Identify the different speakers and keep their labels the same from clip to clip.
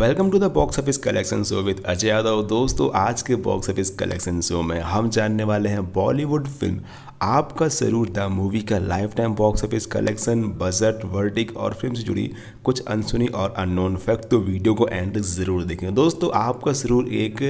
Speaker 1: welcome to the box office collection show with Ajay Yadav दोस्तों आज के बॉक्स ऑफिस कलेक्शन शो में हम जानने वाले हैं Bollywood film Aapka Suroor the movie का lifetime box office collection budget verdict और फिल्म से जुड़ी कुछ अनसुनी और अननोन फैक्ट तो वीडियो को एंड तक ज़रूर देखें दोस्तों आपका सरूर एक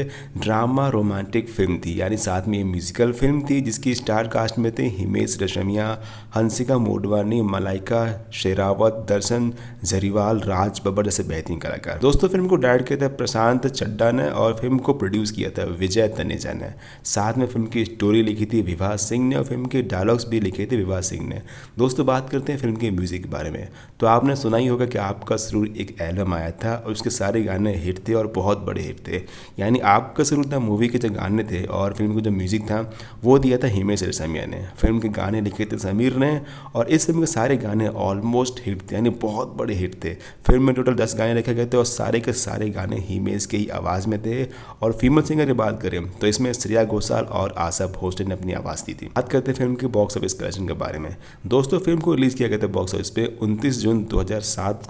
Speaker 1: ड्रामा रोमांटिक फिल्म थी यानी साथ में ये म्यूजिकल फिल्म थी जिसकी स्टार कास्ट में थे हिमेश रेशमिया हंसिका मोडवानी मलाइका शेरावत दर्शन जरीवाल राज बब्बर जैसे बेहतरीन कलाकार दोस्तों फिल्म को डायरेक्ट किया था प्रशांत चड्डा ने और फिल्म को प्रोड्यूस किया था विजय तनेजा ने साथ में फिल्म की स्टोरी लिखी थी विवाह सिंह ने और फिल्म के डायलॉग्स भी लिखे थे विवाह सिंह ने दोस्तों बात करते हैं फिल्म के म्यूज़िक के बारे में तो आपने सुना ही होगा कि आपका सुरूर एक एल्बम आया था और उसके सारे गाने हिट थे और बहुत बड़े हिट थे यानी आपका सुरूर था मूवी के जो गाने थे और फिल्म का जो म्यूज़िक था वो दिया था हिमेश रेशमिया ने फिल्म के गाने लिखे थे समीर ने और इस फिल्म के सारे गाने ऑलमोस्ट हिट थे यानी बहुत बड़े हिट थे फिल्म में टोटल दस गाने लिखे गए थे और सारे के सारे गाने हीमेज के ही आवाज़ में थे और फीमेल सिंगर की बात करें तो इसमें श्रेया घोषाल और आशा भोसले ने अपनी आवाज़ दी थी बात करते हैं फिल्म के बॉक्स ऑफिस कलेक्शन के बारे में दोस्तों फिल्म को रिलीज़ किया गया था बॉक्स ऑफिस पे उनतीस जून दो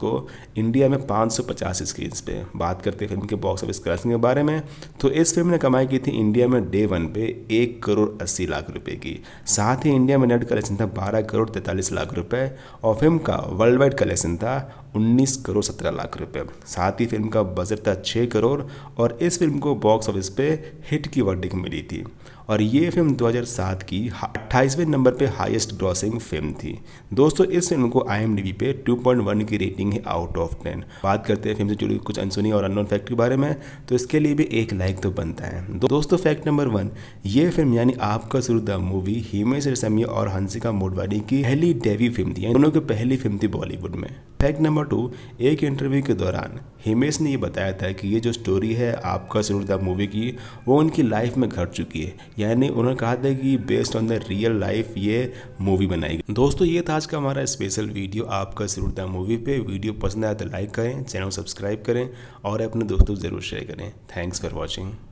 Speaker 1: को इंडिया में पाँच स्क्रीन्स पे बात करते हैं फिल्म के बॉक्स ऑफिस कलेक्शन के बारे में तो इस फिल्म ने कमाई की थी इंडिया में डे वन पे एक करोड़ अस्सी लाख रुपये की साथ ही इंडिया में नेट कलेक्शन था बारह करोड़ तैंतालीस लाख रुपये और फिल्म का वर्ल्ड वाइड कलेक्शन था उन्नीस करोड़ सत्रह लाख रुपए साथ ही फिल्म का बजट था छः करोड़ और इस फिल्म को बॉक्स ऑफिस पे हिट की वर्डिंग मिली थी और ये फिल्म 2007 की अट्ठाईसवें नंबर पे हाईएस्ट ग्रॉसिंग फिल्म थी दोस्तों इस फिल्म को आई पे 2.1 की रेटिंग है आउट ऑफ टेन बात करते हैं फिल्म से जुड़ी कुछ अनसुनी और अननोन फैक्ट के बारे में तो इसके लिए भी एक लाइक तो बनता है दो, दोस्तों फैक्ट नंबर वन ये फिल्म यानी आपका शुरू द मूवी हिमेश रेशमिया और हंसिका मोडवानी की पहली डेवी फिल्म थी दोनों की पहली फिल्म थी बॉलीवुड में फैक्ट नंबर नंबर टू एक इंटरव्यू के दौरान हिमेश ने ये बताया था कि ये जो स्टोरी है आपका सुनता मूवी की वो उनकी लाइफ में घट चुकी है यानी उन्होंने कहा था कि based on the real life ये मूवी बनाई गई दोस्तों ये था आज का हमारा स्पेशल वीडियो आपका सुरता मूवी पे वीडियो पसंद आया तो लाइक करें चैनल सब्सक्राइब करें और अपने दोस्तों ज़रूर शेयर करें थैंक्स फॉर वॉचिंग